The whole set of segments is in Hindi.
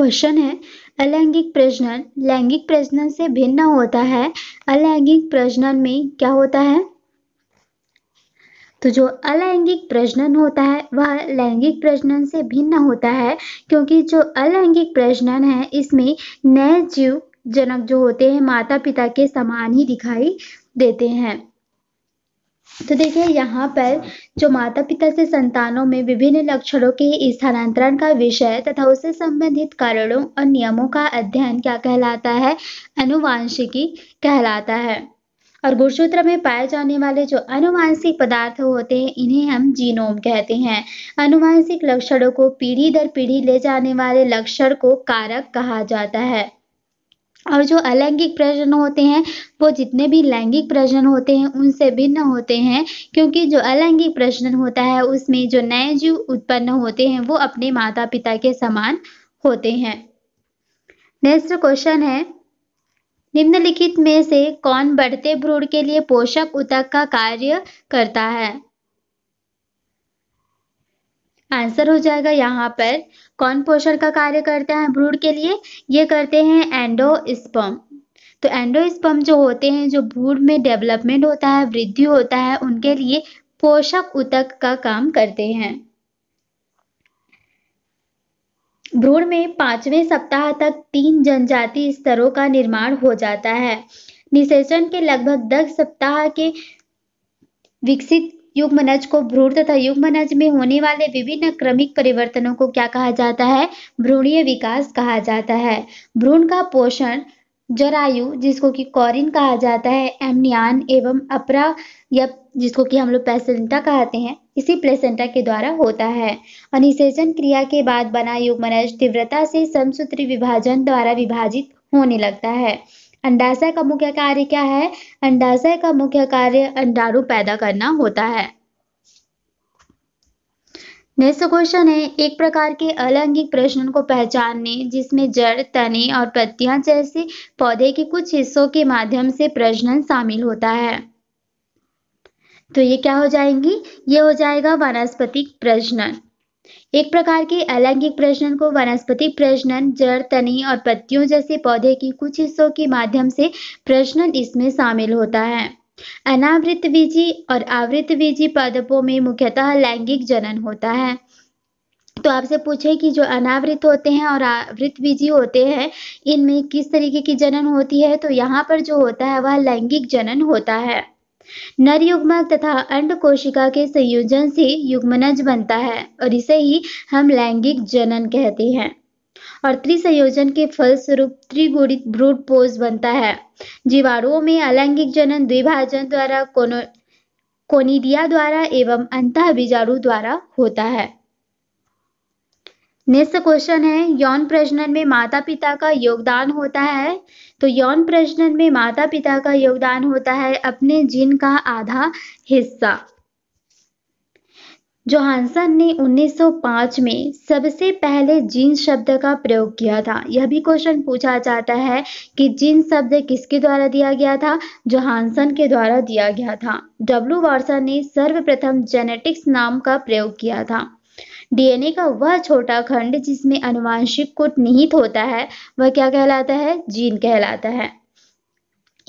क्वेश्चन है अलैंगिक प्रजनन लैंगिक प्रजनन से भिन्न होता है अलैंगिक प्रजनन में क्या होता है तो जो अलैंगिक प्रजनन होता है वह लैंगिक प्रजनन से भिन्न होता है क्योंकि जो अलैंगिक प्रजनन है इसमें नए जीव जनक जो होते हैं माता पिता के समान ही दिखाई देते हैं तो देखिए यहाँ पर जो माता पिता से संतानों में विभिन्न लक्षणों के स्थानांतरण का विषय तथा उससे संबंधित कारणों और नियमों का अध्ययन क्या कहलाता है अनुवांशिकी कहलाता है और गुरुसूत्र में पाए जाने वाले जो अनुवांशिक पदार्थ होते हैं इन्हें हम जीनोम कहते हैं अनुवांशिक लक्षणों को पीढ़ी दर पीढ़ी ले जाने वाले लक्षण को कारक कहा जाता है और जो अलैंगिक प्रजनन होते हैं वो जितने भी लैंगिक प्रजनन होते हैं उनसे भिन्न होते हैं क्योंकि जो अलैंगिक प्रजनन होता है उसमें जो नए जीव उत्पन्न होते हैं वो अपने माता पिता के समान होते हैं नेक्स्ट क्वेश्चन है निम्नलिखित में से कौन बढ़ते भ्रूण के लिए पोषक उतक का कार्य करता है आंसर हो जाएगा यहाँ पर कौन पोषण का कार्य करता है भ्रूण के लिए ये करते हैं एंडोस्पर्म तो एंडोस्पर्म जो होते हैं जो भ्रूण में डेवलपमेंट होता है वृद्धि होता है उनके लिए पोषक उतक का काम करते हैं भ्रूण में पांचवें सप्ताह तक तीन जनजाति स्तरों का निर्माण हो जाता है निषेचन के लगभग दस सप्ताह के विकसित युग्मनज को भ्रूण तथा युग्मनज में होने वाले विभिन्न क्रमिक परिवर्तनों को क्या कहा जाता है भ्रूणीय विकास कहा जाता है भ्रूण का पोषण जरायु जिसको कि कॉरिन कहा जाता है एमनियान एवं अपरा या जिसको कि हम लोग पैसेंटा कहते हैं इसी प्लेसेंटा के द्वारा होता है अनिषेचन क्रिया के बाद बना युग्मनज तीव्रता से समसूत्री विभाजन द्वारा विभाजित होने लगता है अंडाशय का मुख्य कार्य क्या है अंडाशय का मुख्य कार्य अंडारू पैदा करना होता है नेक्स्ट क्वेश्चन है एक प्रकार के अलैंगिक प्रश्न को पहचानने जिसमें जड़ तने और पत्तियां जैसे पौधे के कुछ हिस्सों के माध्यम से प्रजनन शामिल होता है तो ये क्या हो जाएंगी ये हो जाएगा वनस्पतिक प्रजनन एक प्रकार के अलैंगिक प्रजनन को वनस्पतिक प्रजनन जड़ तनी और पत्तियों जैसे पौधे की कुछ हिस्सों के माध्यम से प्रजनन इसमें शामिल होता है अनावृत बीजी और आवृत बीजी पादपों में मुख्यतः लैंगिक जनन होता है तो आपसे पूछे कि जो अनावृत होते हैं और आवृत बीजी होते हैं इनमें किस तरीके की जनन होती है तो यहाँ पर जो होता है वह लैंगिक जनन होता है नर युग्मक तथा अंड कोशिका के संयोजन से युग्मनज बनता है और इसे ही हम लैंगिक जनन कहते हैं और त्रिसंयोजन के फलस्वरूप त्रिगुणित ब्रूड पोज बनता है जीवाणुओं में अलैंगिक जनन द्विभाजन द्वारा कोनो कोनिडिया द्वारा एवं अंतः बीजाणु द्वारा होता है नेक्स्ट क्वेश्चन है यौन प्रजनन में माता पिता का योगदान होता है तो यौन प्रजनन में माता पिता का योगदान होता है अपने जीन का आधा हिस्सा जोहानसन ने 1905 में सबसे पहले जीन शब्द का प्रयोग किया था यह भी क्वेश्चन पूछा जाता है कि जीन शब्द किसके द्वारा दिया गया था जोहानसन के द्वारा दिया गया था डब्ल्यू वार्सन ने सर्वप्रथम जेनेटिक्स नाम का प्रयोग किया था डीएनए का वह छोटा खंड जिसमें अनुवांशिक कुट निहित होता है वह क्या कहलाता है जीन कहलाता है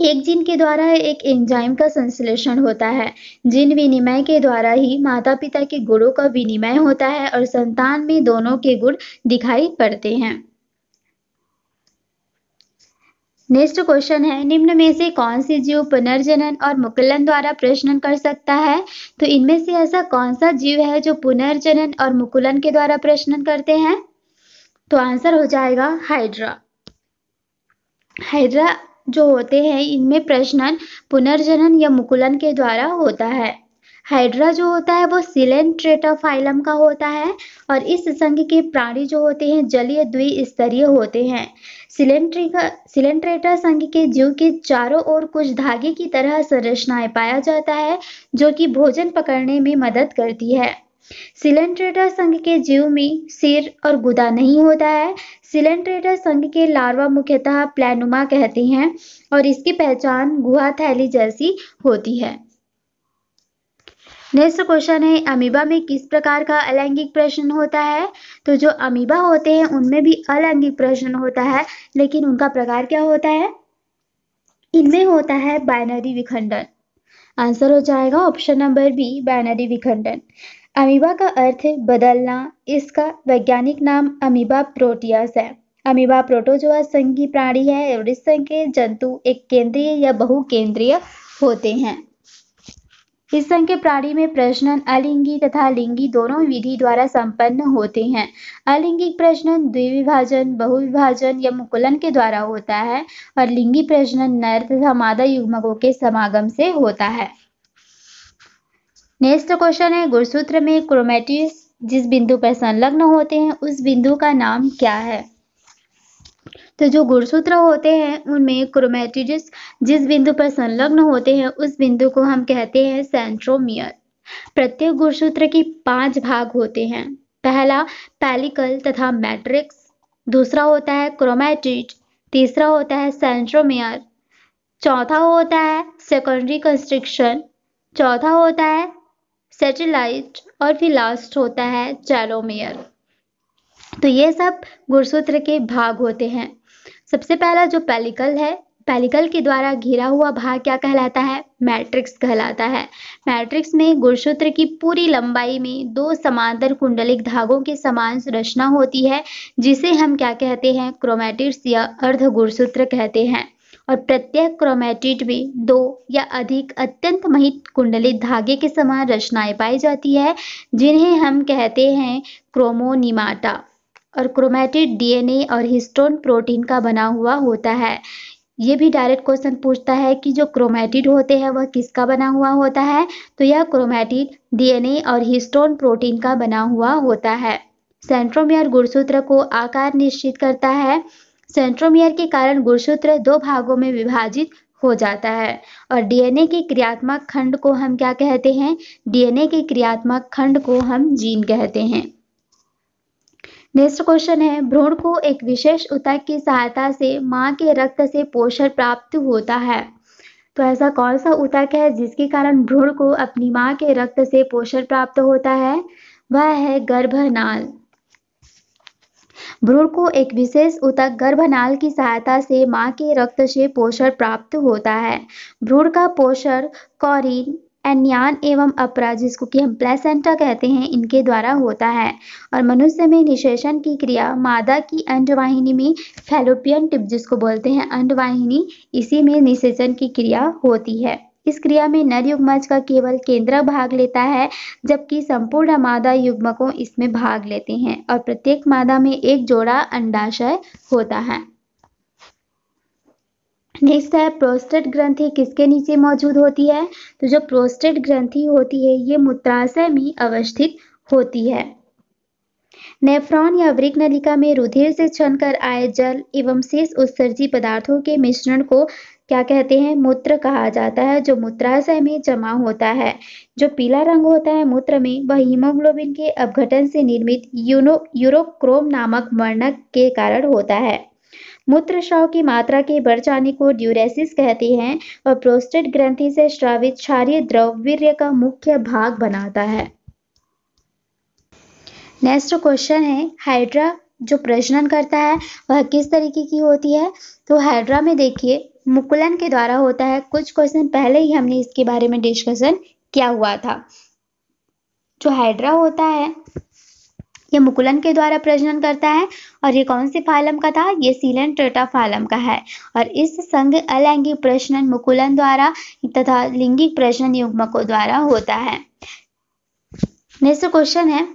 एक जीन के द्वारा एक एंजाइम का संश्लेषण होता है जीन विनिमय के द्वारा ही माता पिता के गुणों का विनिमय होता है और संतान में दोनों के गुण दिखाई पड़ते हैं नेक्स्ट क्वेश्चन है निम्न में से कौन सी जीव पुनर्जनन और मुकुलन द्वारा प्रजनन कर सकता है तो इनमें से ऐसा कौन सा जीव है जो पुनर्जनन और मुकुलन के द्वारा प्रजनन करते हैं तो आंसर हो जाएगा हाइड्रा हाइड्रा जो होते हैं इनमें प्रजनन पुनर्जनन या मुकुलन के द्वारा होता है हाइड्रा जो होता है वो सिलेंट्रेटा फाइलम का होता है और इस संघ के प्राणी जो होते हैं जलीय द्विस्तरीय होते हैं सिलेंट्रिका सिलेंट्रेटा संघ के जीव के चारों ओर कुछ धागे की तरह संरचनाएं पाया जाता है जो कि भोजन पकड़ने में मदद करती है सिलेंट्रेटा संघ के जीव में सिर और गुदा नहीं होता है सिलेंट्रेटा संघ के लार्वा मुख्यतः प्लेनुमा कहते हैं और इसकी पहचान गुहा थैली जैसी होती है नेक्स्ट क्वेश्चन है अमीबा में किस प्रकार का अलैंगिक प्रश्न होता है तो जो अमीबा होते हैं उनमें भी अलैंगिक प्रश्न होता है लेकिन उनका प्रकार क्या होता है इनमें होता है बाइनरी विखंडन आंसर हो जाएगा ऑप्शन नंबर बी बाइनरी विखंडन अमीबा का अर्थ है बदलना इसका वैज्ञानिक नाम अमीबा प्रोटियस है अमीबा प्रोटोजोआ संघ की प्राणी है और इस संघ के जंतु एक केंद्रीय या बहुकेंद्रीय होते हैं इस संघ के प्राणी में प्रजनन अलिंगी तथा लिंगी दोनों विधि द्वारा संपन्न होते हैं अलिंगिक प्रजनन द्विविभाजन बहुविभाजन या मुकुलन के द्वारा होता है और लिंगी प्रजनन नर तथा मादा युग्मकों के समागम से होता है नेक्स्ट क्वेश्चन है गुणसूत्र में क्रोमेटिस जिस बिंदु पर संलग्न होते हैं उस बिंदु का नाम क्या है तो जो गुणसूत्र होते हैं उनमें क्रोमेटिड्स जिस बिंदु पर संलग्न होते हैं उस बिंदु को हम कहते हैं सेंट्रोमियर प्रत्येक गुणसूत्र के पांच भाग होते हैं पहला पैलिकल तथा मैट्रिक्स दूसरा होता है क्रोमैटिड तीसरा होता है सेंट्रोमियर चौथा होता है सेकेंडरी कंस्ट्रक्शन चौथा होता है सेटेलाइट और फिर लास्ट होता है चैलोमियर तो ये सब गुणसूत्र के भाग होते हैं सबसे पहला जो पेलिकल है पेलिकल के द्वारा घिरा हुआ भाग क्या कहलाता है मैट्रिक्स कहलाता है मैट्रिक्स में गुणसूत्र की पूरी लंबाई में दो समांतर कुंडलिक धागों के समान रचना होती है जिसे हम क्या कहते हैं क्रोमैटिड्स या अर्ध गुणसूत्र कहते हैं और प्रत्येक क्रोमैटिड में दो या अधिक अत्यंत महित कुंडलिक धागे के समान रचनाएं पाई जाती है जिन्हें हम कहते हैं क्रोमोनिमाटा और क्रोमेटिड डीएनए और हिस्टोन प्रोटीन का बना हुआ होता है ये भी डायरेक्ट क्वेश्चन पूछता है कि जो क्रोमेटिड होते हैं वह किसका बना हुआ होता है तो यह क्रोमेटिड डीएनए और हिस्टोन प्रोटीन का बना हुआ होता है सेंट्रोमियर गुणसूत्र को आकार निश्चित करता है सेंट्रोमियर के कारण गुणसूत्र दो भागों में विभाजित हो जाता है और डीएनए के क्रियात्मक खंड को हम क्या कहते हैं डीएनए के क्रियात्मक खंड को हम जीन कहते हैं नेक्स्ट क्वेश्चन है भ्रूण को एक विशेष उतक की सहायता से माँ के रक्त से पोषण प्राप्त होता है तो ऐसा कौन सा उतक है जिसके कारण भ्रूण को अपनी माँ के रक्त से पोषण प्राप्त होता है वह है गर्भनाल भ्रूण को एक विशेष उतक गर्भनाल की सहायता से माँ के रक्त से पोषण प्राप्त होता है भ्रूण का पोषण कॉरिन अन्यान एवं अपरा जिसको कि हम प्लेसेंटा कहते हैं इनके द्वारा होता है और मनुष्य में निशेषण की क्रिया मादा की अंडवाहिनी में फैलोपियन टिप जिसको बोलते हैं अंडवाहिनी इसी में निशेषण की क्रिया होती है इस क्रिया में नर युग्मज का केवल केंद्र भाग लेता है जबकि संपूर्ण मादा युग्मकों इसमें भाग लेते हैं और प्रत्येक मादा में एक जोड़ा अंडाशय होता है नेक्स्ट है प्रोस्टेट ग्रंथि किसके नीचे मौजूद होती है तो जो प्रोस्टेट ग्रंथि होती है ये मूत्राशय में अवस्थित होती है नेफ्रॉन या वृक नलिका में रुधिर से कर आए जल एवं शेष उत्सर्जी पदार्थों के मिश्रण को क्या कहते हैं मूत्र कहा जाता है जो मूत्राशय में जमा होता है जो पीला रंग होता है मूत्र में वह हीमोग्लोबिन के अपघटन से निर्मित यूनो यूरोक्रोम नामक वर्णक के कारण होता है मूत्र मूत्रस्राव की मात्रा के बढ़ जाने को ड्यूरेसिस कहते हैं और प्रोस्टेट ग्रंथि से श्रावित क्षारीय द्रव्य का मुख्य भाग बनाता है नेक्स्ट क्वेश्चन है हाइड्रा जो प्रजनन करता है वह किस तरीके की होती है तो हाइड्रा में देखिए मुकुलन के द्वारा होता है कुछ क्वेश्चन पहले ही हमने इसके बारे में डिस्कशन किया हुआ था जो हाइड्रा होता है यह मुकुलन के द्वारा प्रजनन करता है और ये कौन से फाइलम का था ये सीलन ट्रेटा फाइलम का है और इस संघ अलैंगिक प्रजनन मुकुलन द्वारा तथा लिंगिक प्रजनन युग्मकों द्वारा होता है नेक्स्ट क्वेश्चन है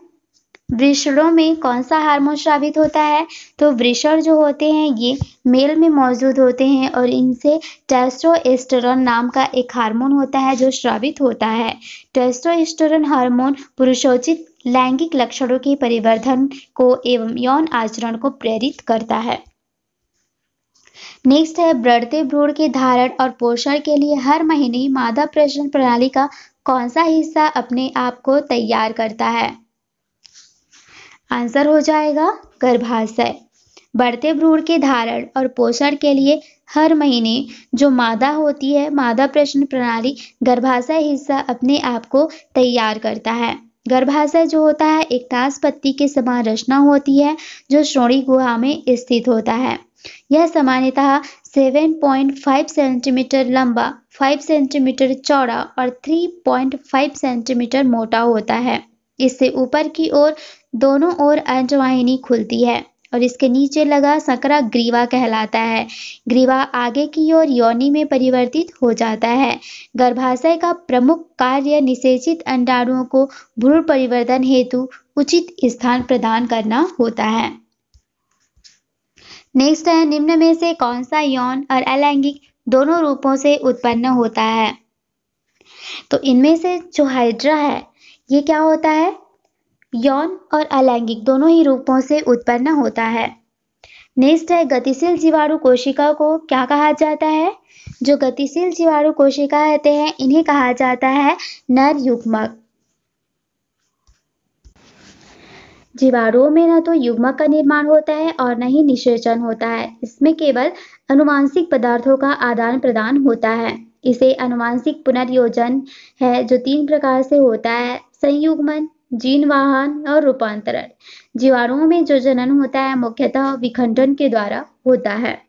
वृषणों में कौन सा हार्मोन श्रावित होता है तो वृषण जो होते हैं ये मेल में मौजूद होते हैं और इनसे टेस्टोस्टेरोन नाम का एक हार्मोन होता है जो श्रावित होता है टेस्टोस्टेरोन हार्मोन पुरुषोचित लैंगिक लक्षणों के परिवर्धन को एवं यौन आचरण को प्रेरित करता है नेक्स्ट है बढ़ते भ्रूण के धारण और पोषण के लिए हर महीने मादा प्रजनन प्रणाली का कौन सा हिस्सा अपने आप को तैयार करता है आंसर हो जाएगा गर्भाशय बढ़ते भ्रूण के धारण और पोषण के लिए हर महीने जो मादा होती है मादा प्रश्न प्रणाली गर्भाशय हिस्सा अपने आप को तैयार करता है गर्भाशय जो होता है एक ताश पत्ती के समान रचना होती है जो श्रोणी गुहा में स्थित होता है यह सामान्यतः 7.5 सेंटीमीटर लंबा 5 सेंटीमीटर चौड़ा और 3.5 सेंटीमीटर मोटा होता है इससे ऊपर की ओर दोनों ओर अंजवाहिनी खुलती है और इसके नीचे लगा सकरा ग्रीवा कहलाता है ग्रीवा आगे की ओर योनि में परिवर्तित हो जाता है गर्भाशय का प्रमुख कार्य निषेचित अंडाणुओं को भ्रूण परिवर्तन हेतु उचित स्थान प्रदान करना होता है नेक्स्ट है निम्न में से कौन सा यौन और अलैंगिक दोनों रूपों से उत्पन्न होता है तो इनमें से जो हाइड्रा है ये क्या होता है यौन और अलैंगिक दोनों ही रूपों से उत्पन्न होता है नेक्स्ट है गतिशील जीवाणु कोशिका को क्या कहा जाता है जो गतिशील जीवाणु कोशिका रहते हैं इन्हें कहा जाता है नर युग्मक जीवाणुओं में न तो युग्मक का निर्माण होता है और न ही निषेचन होता है इसमें केवल अनुवांशिक पदार्थों का आदान प्रदान होता है इसे अनुवांशिक पुनर्योजन है जो तीन प्रकार से होता है संयुग्मन जीन वाहन और रूपांतरण जीवाणुओं में जो जनन होता है मुख्यतः विखंडन के द्वारा होता है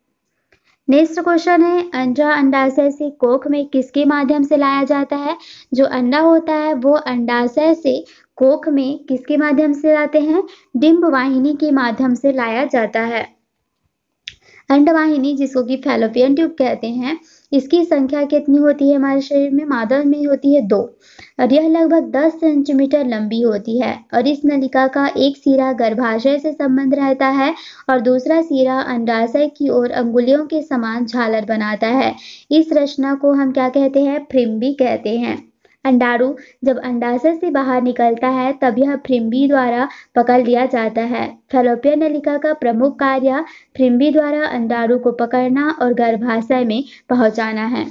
नेक्स्ट क्वेश्चन है अंडा अंडाशय से कोख में किसके माध्यम से लाया जाता है जो अंडा होता है वो अंडाशय से कोख में किसके माध्यम से लाते हैं डिम्ब वाहिनी के माध्यम से लाया जाता है अंडवाहिनी जिसको कि फैलोपियन ट्यूब कहते हैं इसकी संख्या कितनी होती है हमारे शरीर में मादा में होती है दो और यह लगभग 10 सेंटीमीटर लंबी होती है और इस नलिका का एक सिरा गर्भाशय से संबंध रहता है और दूसरा सिरा अंडाशय की ओर अंगुलियों के समान झालर बनाता है इस रचना को हम क्या कहते हैं फ्रिम्बी कहते हैं अंडाणु जब अंडाशय से बाहर निकलता है तब यह फ्रिम्बी द्वारा पकड़ लिया जाता है फैलोपियन नलिका का प्रमुख कार्य फ्रिम्बी द्वारा अंडाणु को पकड़ना और गर्भाशय में पहुंचाना है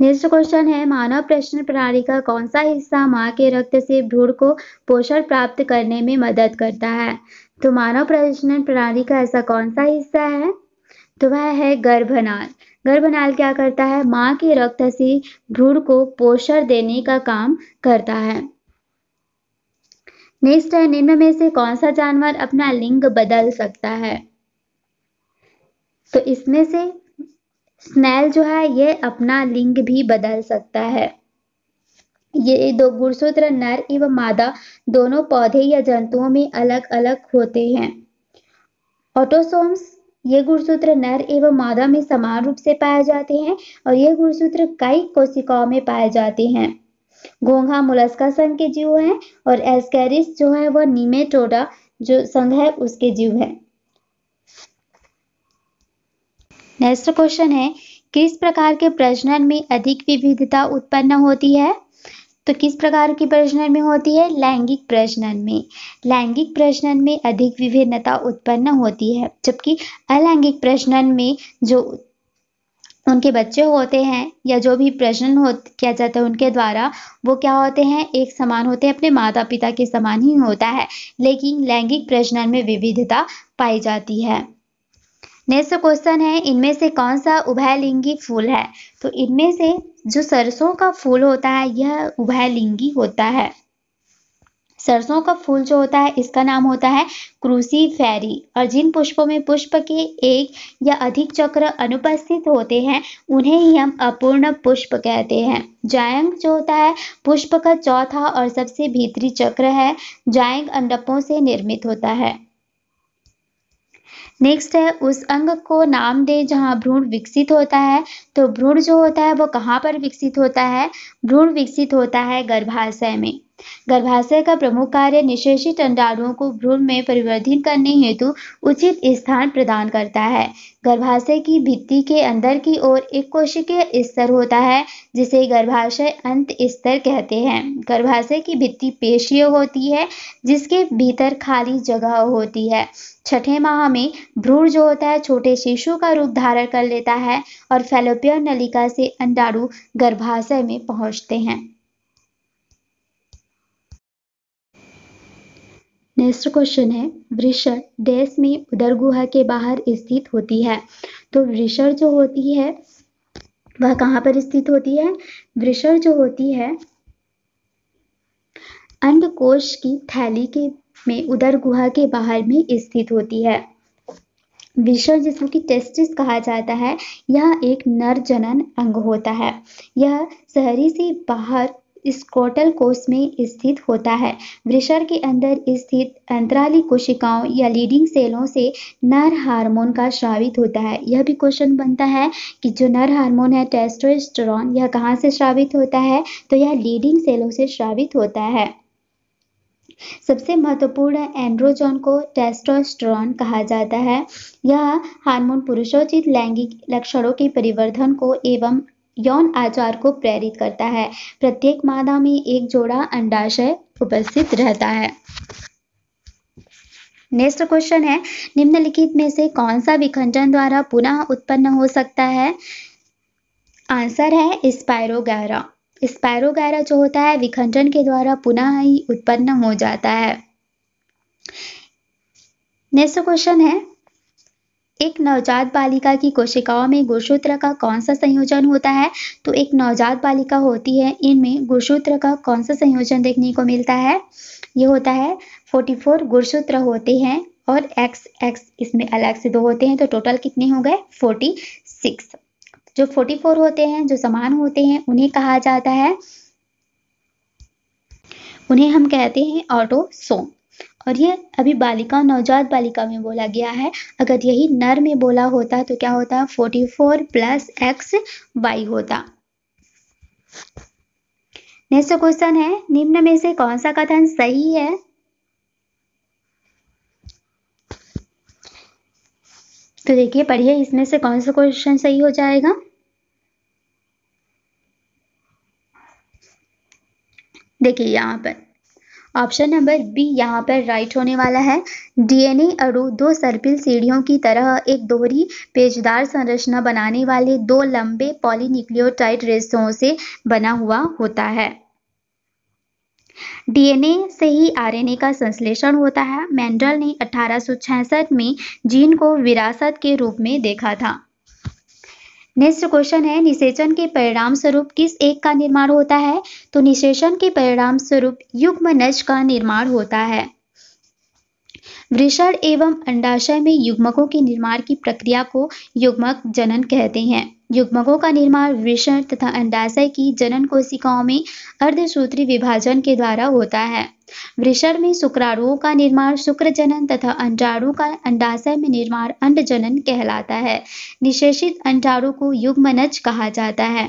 नेक्स्ट क्वेश्चन है मानव प्रश्न प्रणाली का कौन सा हिस्सा मां के रक्त से भ्रूण को पोषण प्राप्त करने में मदद करता है तो मानव प्रजनन प्रणाली का ऐसा कौन सा हिस्सा है तो वह है गर्भनाल गर्भनाल क्या करता है माँ के रक्त से भ्रूण को पोषण देने का काम करता है नेक्स्ट है निम्न में से कौन सा जानवर अपना लिंग बदल सकता है तो इसमें से स्नेल जो है ये अपना लिंग भी बदल सकता है ये दो गुणसूत्र नर एवं मादा दोनों पौधे या जंतुओं में अलग अलग होते हैं ऑटोसोम्स ये गुणसूत्र नर एवं मादा में समान रूप से पाए जाते हैं और ये गुणसूत्र कई कोशिकाओं में पाए जाते हैं घोंघा मुलस्का संघ के जीव हैं और एस्कैरिस जो है वह निमेटोडा जो संघ है उसके जीव है नेक्स्ट क्वेश्चन है किस प्रकार के प्रजनन में अधिक विविधता उत्पन्न होती है तो किस प्रकार की प्रजनन में होती है लैंगिक प्रजनन में लैंगिक प्रजनन में अधिक विभिन्नता उत्पन्न होती है जबकि अलैंगिक प्रजनन में जो उनके बच्चे होते हैं या जो भी प्रजनन हो किया जाता है उनके द्वारा वो क्या होते हैं एक समान होते हैं अपने माता पिता के समान ही होता है लेकिन लैंगिक प्रजनन में विविधता पाई जाती है नेक्स्ट क्वेश्चन है इनमें से कौन सा उभयलिंगी फूल है तो इनमें से जो सरसों का फूल होता है यह उभयलिंगी होता है सरसों का फूल जो होता है इसका नाम होता है क्रूसी फैरी और जिन पुष्पों में पुष्प के एक या अधिक चक्र अनुपस्थित होते हैं उन्हें ही हम अपूर्ण पुष्प कहते हैं जायंग जो होता है पुष्प का चौथा और सबसे भीतरी चक्र है जायंग अंडपों से निर्मित होता है नेक्स्ट है उस अंग को नाम दें जहां भ्रूण विकसित होता है तो भ्रूण जो होता है वो कहाँ पर विकसित होता है भ्रूण विकसित होता है गर्भाशय में गर्भाशय का प्रमुख कार्य निशेषित अंडाणुओं को भ्रूण में परिवर्धन करने हेतु उचित स्थान प्रदान करता है गर्भाशय की भित्ति के अंदर की ओर एक कोशिकीय स्तर होता है जिसे गर्भाशय अंत स्तर कहते हैं गर्भाशय की भित्ति पेशीय होती है जिसके भीतर खाली जगह होती है छठे माह में भ्रूण जो होता है छोटे शिशु का रूप धारण कर लेता है और फैलोपियन यह नलिका से अंडाणु गर्भाशय में पहुंचते हैं नेक्स्ट क्वेश्चन है वृषण देश में उदर गुहा के बाहर स्थित होती है तो वृषण जो होती है वह कहाँ पर स्थित होती है वृषण जो होती है अंडकोश की थैली के में उदर गुहा के बाहर में स्थित होती है विषय जिसको कि टेस्टिस कहा जाता है यह एक नर जनन अंग होता है यह शहरी से बाहर स्कोटल कोष में स्थित होता है वृषर के अंदर स्थित अंतराली कोशिकाओं या लीडिंग सेलों से नर हार्मोन का श्रावित होता है यह भी क्वेश्चन बनता है कि जो नर हार्मोन है टेस्टोस्टेरोन यह कहाँ से श्रावित होता है तो यह लीडिंग सेलों से श्रावित होता है सबसे महत्वपूर्ण एंड्रोजन को टेस्टोस्टेरोन कहा जाता है यह हार्मोन पुरुषोचित लैंगिक लक्षणों के परिवर्धन को एवं यौन आचार को प्रेरित करता है प्रत्येक मादा में एक जोड़ा अंडाशय उपस्थित रहता है नेक्स्ट क्वेश्चन है निम्नलिखित में से कौन सा विखंडन द्वारा पुनः उत्पन्न हो सकता है आंसर है स्पायरोगैरा स्पायरोगैरा जो होता है विखंडन के द्वारा पुनः ही उत्पन्न हो जाता है नेक्स्ट क्वेश्चन है एक नवजात बालिका की कोशिकाओं में गुरुसूत्र का कौन सा संयोजन होता है तो एक नवजात बालिका होती है इनमें गुरुसूत्र का कौन सा संयोजन देखने को मिलता है ये होता है 44 गुरुसूत्र होते हैं और एक्स एक्स इसमें अलग से दो होते हैं तो टोटल कितने हो गए 46 जो 44 होते हैं जो समान होते हैं उन्हें कहा जाता है उन्हें हम कहते हैं ऑटोसोम और ये अभी बालिका नवजात बालिका में बोला गया है अगर यही नर में बोला होता तो क्या होता forty four plus X Y होता नेक्स्ट क्वेश्चन है निम्न में से कौन सा कथन सही है तो देखिए पढ़िए इसमें से कौन सा क्वेश्चन सही हो जाएगा देखिए यहाँ पर ऑप्शन नंबर बी यहाँ पर राइट होने वाला है डीएनए अणु दो सर्पिल सीढ़ियों की तरह एक दोहरी पेचदार संरचना बनाने वाले दो लंबे पॉलीन्यूक्लियोटाइड रेसों से बना हुआ होता है डीएनए से ही आरएनए का संश्लेषण होता है मेंडल ने अठारह में जीन को विरासत के रूप में देखा था नेक्स्ट क्वेश्चन है निषेचन के परिणाम स्वरूप किस एक का निर्माण होता है तो निषेचन के परिणाम स्वरूप युग्म नज का निर्माण होता है वृषण एवं अंडाशय में युग्मकों के निर्माण की प्रक्रिया को युग्मक जनन कहते हैं युग्मकों का निर्माण वृषण तथा अंडाशय की जनन कोशिकाओं में अर्धसूत्री विभाजन के द्वारा होता है वृषण में शुक्राणुओं का निर्माण शुक्र जनन तथा अंडाणु का अंडाशय में निर्माण अंड जनन कहलाता है निशेषित अंडाणु को युग्मनज कहा जाता है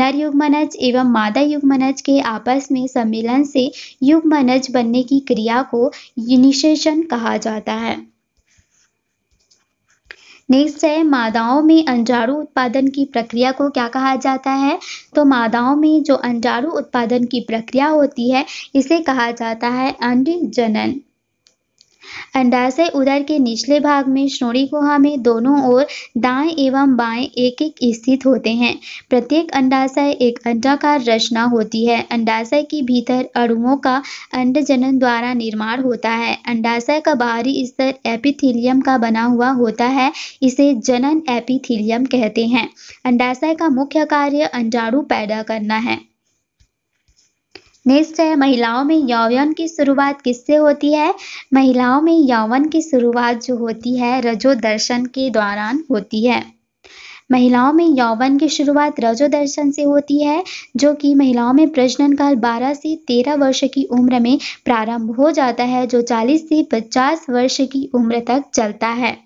नर युग्मनज एवं मादा युग्मनज के आपस में सम्मिलन से युग्मनज बनने की क्रिया को निशेषण कहा जाता है नेक्स्ट है मादाओं में अंजारू उत्पादन की प्रक्रिया को क्या कहा जाता है तो मादाओं में जो अंडाणु उत्पादन की प्रक्रिया होती है इसे कहा जाता है अंड जनन अंडाशय उदर के निचले भाग में श्रोणी गुहा में दोनों ओर दाएं एवं बाएं एक एक स्थित होते हैं प्रत्येक अंडाशय एक अंडाकार रचना होती है अंडाशय के भीतर अणुओं का अंडजनन द्वारा निर्माण होता है अंडाशय का बाहरी स्तर एपिथीलियम का बना हुआ होता है इसे जनन एपिथीलियम कहते हैं अंडाशय का मुख्य कार्य अंडाणु पैदा करना है नेक्स्ट है महिलाओं में यौवन की शुरुआत किससे होती है महिलाओं में यौवन की शुरुआत जो होती है रजो दर्शन के दौरान होती है महिलाओं में यौवन की शुरुआत रजो दर्शन से होती है जो कि महिलाओं में प्रजनन काल 12 से 13 वर्ष की उम्र में प्रारंभ हो जाता है जो 40 से 50 वर्ष की उम्र तक चलता है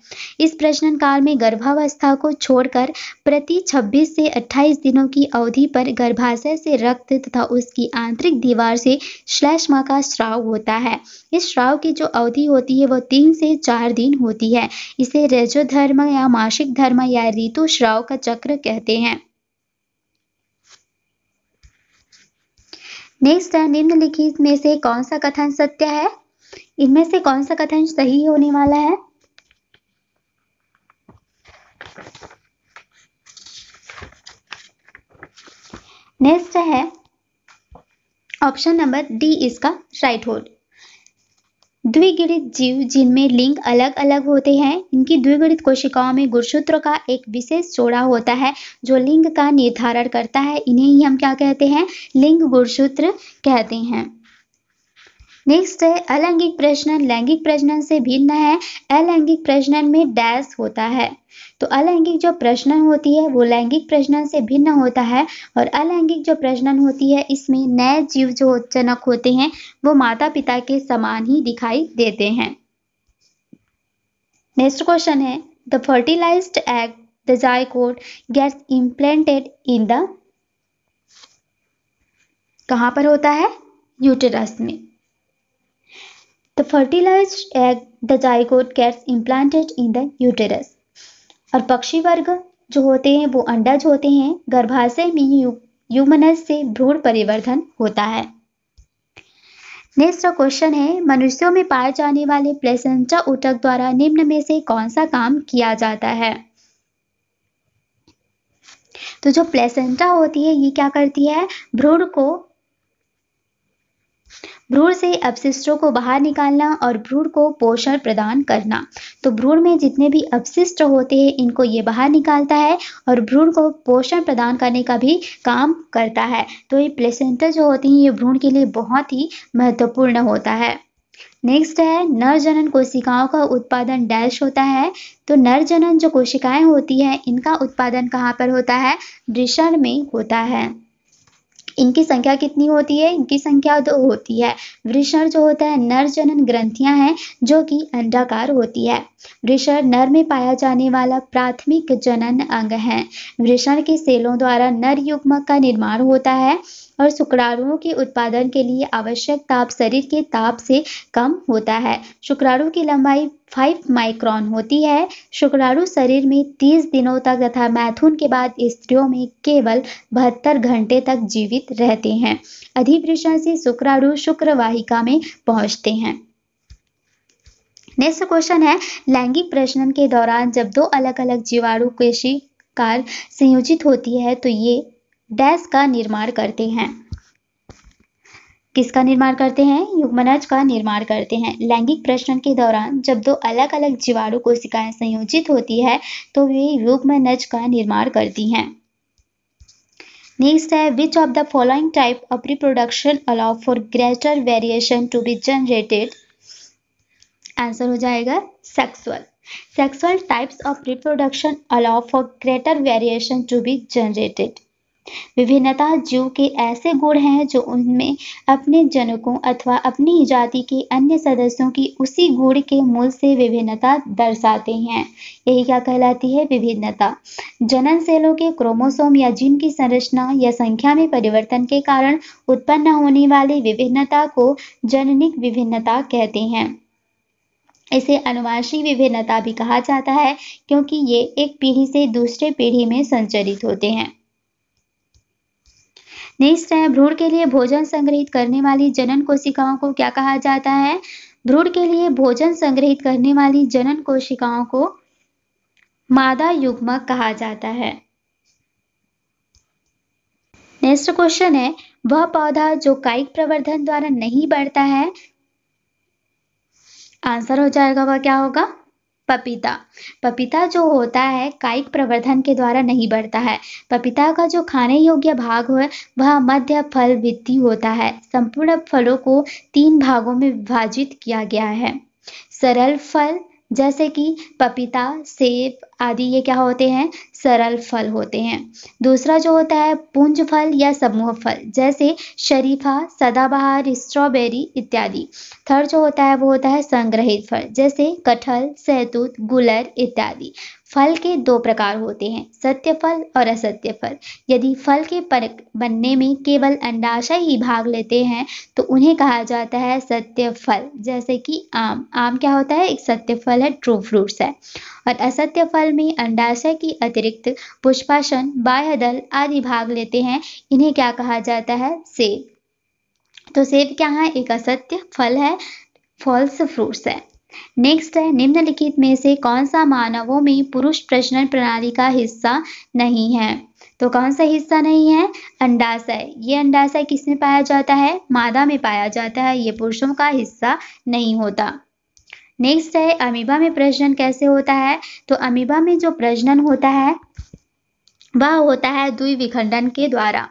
इस प्रजनन काल में गर्भावस्था को छोड़कर प्रति 26 से 28 दिनों की अवधि पर गर्भाशय से रक्त तथा उसकी आंतरिक दीवार से श्लेष्मा का श्राव होता है इस श्राव की जो अवधि होती है वह तीन से चार दिन होती है इसे रजोधर्म या मासिक धर्म या ऋतु श्राव बदलाव का चक्र कहते हैं नेक्स्ट है निम्नलिखित में से कौन सा कथन सत्य है इनमें से कौन सा कथन सही होने वाला है नेक्स्ट है ऑप्शन नंबर डी इसका राइट होल्ड द्विगणित जीव जिनमें लिंग अलग अलग होते हैं इनकी द्विगणित कोशिकाओं में गुणसूत्र का एक विशेष जोड़ा होता है जो लिंग का निर्धारण करता है इन्हें ही हम क्या कहते हैं लिंग गुणसूत्र कहते हैं नेक्स्ट है अलैंगिक प्रजनन लैंगिक प्रजनन से भिन्न है अलैंगिक प्रजनन में डैश होता है तो अलैंगिक जो प्रजनन होती है वो लैंगिक प्रजनन से भिन्न होता है और अलैंगिक जो प्रजनन होती है इसमें नए जीव जो जनक होते हैं वो माता पिता के समान ही दिखाई देते हैं नेक्स्ट क्वेश्चन है the fertilize egg the zygote gets implanted in the कहा पर होता है यूटेरस में The fertilized egg, the zygote gets implanted in the uterus. और पक्षी वर्ग जो होते हैं वो अंडज होते हैं गर्भाशय में यू, यूमनस से भ्रूण परिवर्धन होता है नेक्स्ट क्वेश्चन है मनुष्यों में पाए जाने वाले प्लेसेंटा ऊतक द्वारा निम्न में से कौन सा काम किया जाता है तो जो प्लेसेंटा होती है ये क्या करती है भ्रूण को भ्रूण से अपशिष्टों को बाहर निकालना और भ्रूण को पोषण प्रदान करना तो भ्रूण में जितने भी अपशिष्ट होते हैं इनको ये बाहर निकालता है और भ्रूण को पोषण प्रदान करने का भी काम करता है तो ये प्लेसेंटा जो होती हैं ये भ्रूण के लिए बहुत ही महत्वपूर्ण होता है नेक्स्ट है नर जनन कोशिकाओं का उत्पादन डैश होता है तो नर जनन जो कोशिकाएं होती है इनका उत्पादन कहाँ पर होता है वृषण में होता है इनकी संख्या कितनी होती है इनकी संख्या दो होती है वृषण जो होता है नर जनन ग्रंथियां हैं जो कि अंडाकार होती है वृषण नर में पाया जाने वाला प्राथमिक जनन अंग है वृषण के सेलों द्वारा नर युग्म का निर्माण होता है और शुक्राणुओं के उत्पादन के लिए आवश्यक ताप शरीर के ताप से कम होता है शुक्राणु की लंबाई फाइव माइक्रॉन होती है शुक्राणु शरीर में तीस दिनों तक तथा मैथुन के बाद स्त्रियों में केवल बहत्तर घंटे तक जीवित रहते हैं अधिवृषण से शुक्राणु शुक्रवाहिका में पहुंचते हैं नेक्स्ट क्वेश्चन है लैंगिक प्रजनन के दौरान जब दो अलग अलग जीवाणु केशिकार संयोजित होती है तो ये डैश का निर्माण करते हैं किसका निर्माण करते हैं युग्मनज का निर्माण करते हैं लैंगिक प्रश्न के दौरान जब दो अलग अलग जीवाणु कोशिकाएं संयोजित होती है तो वे युग्मनज का निर्माण करती हैं नेक्स्ट है which of the following type of reproduction allow for greater variation to be generated answer हो जाएगा sexual sexual types of reproduction allow for greater variation to be generated विभिन्नता जीव के ऐसे गुण हैं जो उनमें अपने जनकों अथवा अपनी जाति के अन्य सदस्यों की उसी गुण के मूल से विभिन्नता दर्शाते हैं यही क्या कहलाती है विभिन्नता जनन सेलों के क्रोमोसोम या जीन की संरचना या संख्या में परिवर्तन के कारण उत्पन्न होने वाली विभिन्नता को जननिक विभिन्नता कहते हैं इसे अनुवांशिक विभिन्नता भी कहा जाता है क्योंकि ये एक पीढ़ी से दूसरे पीढ़ी में संचरित होते हैं है भ्रूण के लिए भोजन संग्रहित करने वाली जनन कोशिकाओं को क्या कहा जाता है भ्रूण के लिए भोजन संग्रहित करने वाली जनन कोशिकाओं को मादा युग्मक कहा जाता है नेक्स्ट क्वेश्चन है वह पौधा जो कायिक प्रवर्धन द्वारा नहीं बढ़ता है आंसर हो जाएगा वह क्या होगा पपीता पपीता जो होता है कायिक प्रवर्धन के द्वारा नहीं बढ़ता है पपीता का जो खाने योग्य भाग हो वह मध्य फल वृद्धि होता है संपूर्ण फलों को तीन भागों में विभाजित किया गया है सरल फल जैसे कि पपीता सेब आदि ये क्या होते हैं सरल फल होते हैं दूसरा जो होता है पुंज फल या समूह फल जैसे शरीफा सदाबहार स्ट्रॉबेरी इत्यादि थर्ड जो होता है वो होता है संग्रहित फल जैसे कटहल सैतूत गुलर इत्यादि फल के दो प्रकार होते हैं सत्य फल और असत्य फल यदि फल के पर बनने में केवल अंडाशय ही भाग लेते हैं तो उन्हें कहा जाता है सत्य फल जैसे कि आम आम क्या होता है एक सत्य फल है ट्रू फ्रूट्स है और असत्य फल में अंडाशय की अतिरिक्त पुष्पाशन बाह्य दल आदि भाग लेते हैं इन्हें क्या कहा जाता है सेब तो सेब क्या है एक असत्य फल है फॉल्स फ्रूट्स है नेक्स्ट है निम्नलिखित में से कौन सा मानवों में पुरुष प्रजनन प्रणाली का हिस्सा नहीं है तो कौन सा हिस्सा नहीं है अंडाशय ये अंडाशय किस में पाया जाता है मादा में पाया जाता है ये पुरुषों का हिस्सा नहीं होता नेक्स्ट है अमीबा में प्रजनन कैसे होता है तो अमीबा में जो प्रजनन होता है वह होता है द्विविखंडन के द्वारा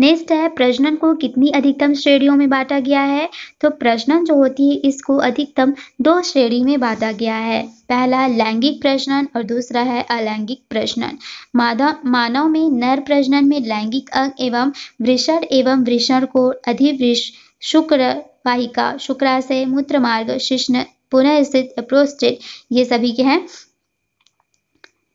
नेक्स्ट है प्रजनन को कितनी अधिकतम श्रेणियों में बांटा गया है तो प्रजनन जो होती है इसको अधिकतम दो श्रेणी में बांटा गया है पहला लैंगिक प्रजनन और दूसरा है अलैंगिक प्रजनन मादा मानव में नर प्रजनन में लैंगिक अंग एवं वृषण एवं वृषण को अधिवृष शुक्र वाहिका शुक्राशय मूत्र मार्ग शिष्ण पुनः स्थित प्रोस्टेट ये सभी के हैं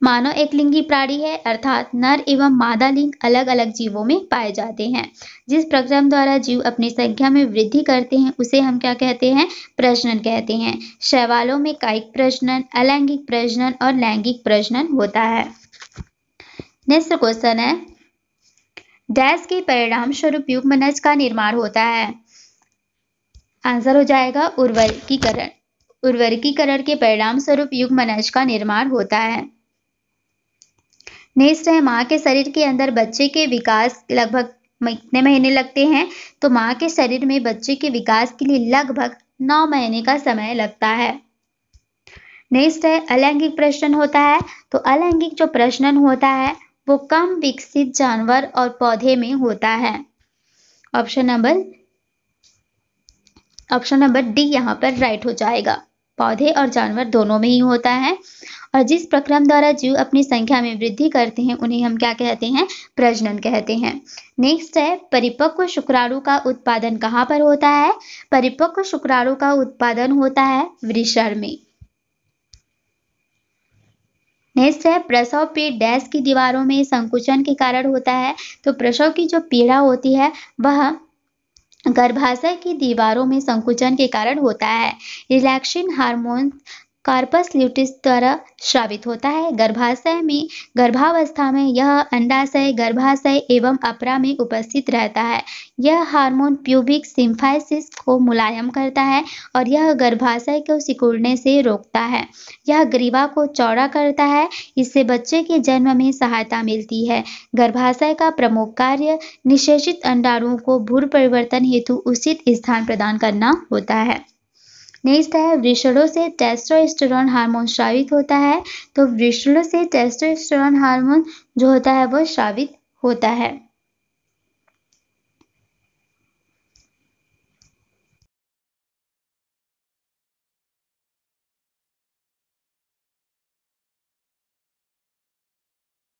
मानव एक लिंगी प्राणी है अर्थात नर एवं मादा लिंग अलग अलग जीवों में पाए जाते हैं जिस प्रक्रम द्वारा जीव अपनी संख्या में वृद्धि करते हैं उसे हम क्या कहते हैं प्रजनन कहते हैं शैवालों में कायिक प्रजनन अलैंगिक प्रजनन और लैंगिक प्रजनन होता है नेक्स्ट क्वेश्चन है डैश के परिणाम स्वरूप युग्मनज का निर्माण होता है आंसर हो जाएगा उर्वरकीकरण उर्वरकीकरण के परिणाम स्वरूप युग्मनज का निर्माण होता है नेक्स्ट है माँ के शरीर के अंदर बच्चे के विकास लगभग कितने महीने लगते हैं तो माँ के शरीर में बच्चे के विकास के लिए लगभग नौ महीने का समय लगता है नेक्स्ट है अलैंगिक प्रश्न होता है तो अलैंगिक जो प्रश्न होता है वो कम विकसित जानवर और पौधे में होता है option number option number D यहाँ पर राइट हो जाएगा पौधे और जानवर दोनों में ही होता है और जिस प्रक्रम द्वारा जीव अपनी संख्या में वृद्धि करते हैं उन्हें हम क्या कहते हैं प्रजनन कहते हैं नेक्स्ट है परिपक्व शुक्राणु का उत्पादन कहाँ पर होता है परिपक्व शुक्राणु का उत्पादन होता है वृषण में नेक्स्ट है प्रसव पे डैश की दीवारों में संकुचन के कारण होता है तो प्रसव की जो पीड़ा होती है वह गर्भाशय की दीवारों में संकुचन के कारण होता है रिलैक्सिंग हार्मोन कार्पस ल्यूटिस द्वारा श्रावित होता है गर्भाशय में गर्भावस्था में यह अंडाशय गर्भाशय एवं अपरा में उपस्थित रहता है यह हार्मोन प्यूबिक सिम्फाइसिस को मुलायम करता है और यह गर्भाशय को सिकुड़ने से रोकता है यह ग्रीवा को चौड़ा करता है इससे बच्चे के जन्म में सहायता मिलती है गर्भाशय का प्रमुख कार्य निशेषित अंडारुओं को भूर परिवर्तन हेतु उचित स्थान प्रदान करना होता है नेक्स्ट है वृषणों से टेस्टोस्टेरोन हार्मोन श्रावित होता है तो वृषणों से टेस्टोस्टेरोन हार्मोन जो होता है वो श्रावित होता है